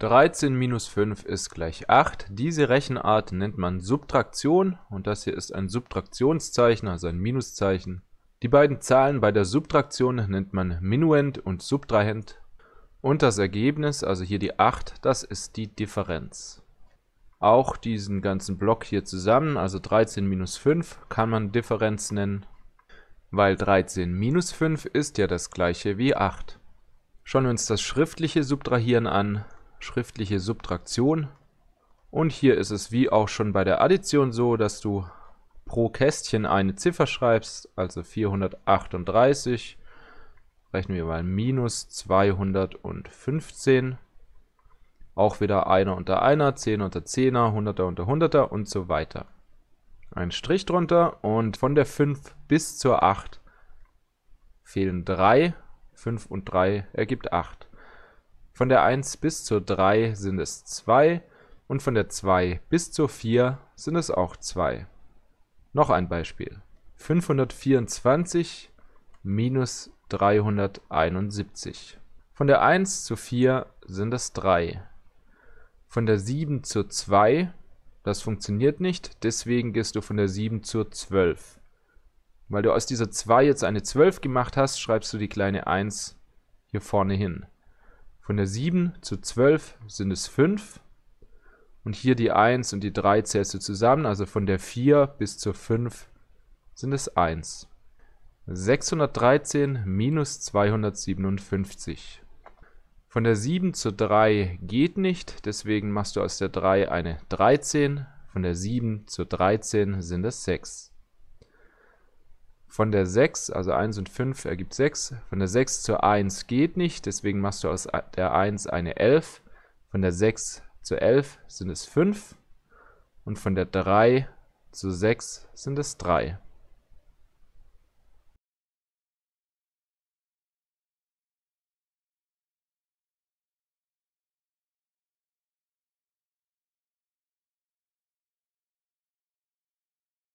13 minus 5 ist gleich 8. Diese Rechenart nennt man Subtraktion und das hier ist ein Subtraktionszeichen, also ein Minuszeichen. Die beiden Zahlen bei der Subtraktion nennt man Minuend und Subtrahend. Und das Ergebnis, also hier die 8, das ist die Differenz. Auch diesen ganzen Block hier zusammen, also 13 minus 5, kann man Differenz nennen, weil 13 minus 5 ist ja das gleiche wie 8. Schauen wir uns das schriftliche Subtrahieren an schriftliche Subtraktion. Und hier ist es wie auch schon bei der Addition so, dass du pro Kästchen eine Ziffer schreibst, also 438, rechnen wir mal minus 215, auch wieder einer unter einer, 10 unter 10er, 100er unter 100er und so weiter. Ein Strich drunter und von der 5 bis zur 8 fehlen 3, 5 und 3 ergibt 8. Von der 1 bis zur 3 sind es 2 und von der 2 bis zur 4 sind es auch 2. Noch ein Beispiel. 524 minus 371. Von der 1 zu 4 sind es 3. Von der 7 zu 2, das funktioniert nicht, deswegen gehst du von der 7 zur 12. Weil du aus dieser 2 jetzt eine 12 gemacht hast, schreibst du die kleine 1 hier vorne hin. Von der 7 zu 12 sind es 5. Und hier die 1 und die 3 zählst du zusammen. Also von der 4 bis zur 5 sind es 1. 613 minus 257. Von der 7 zur 3 geht nicht, deswegen machst du aus der 3 eine 13. Von der 7 zur 13 sind es 6. Von der 6, also 1 und 5 ergibt 6. Von der 6 zur 1 geht nicht, deswegen machst du aus der 1 eine 11. Von der 6 zur 11 sind es 5. Und von der 3 zu 6 sind es 3.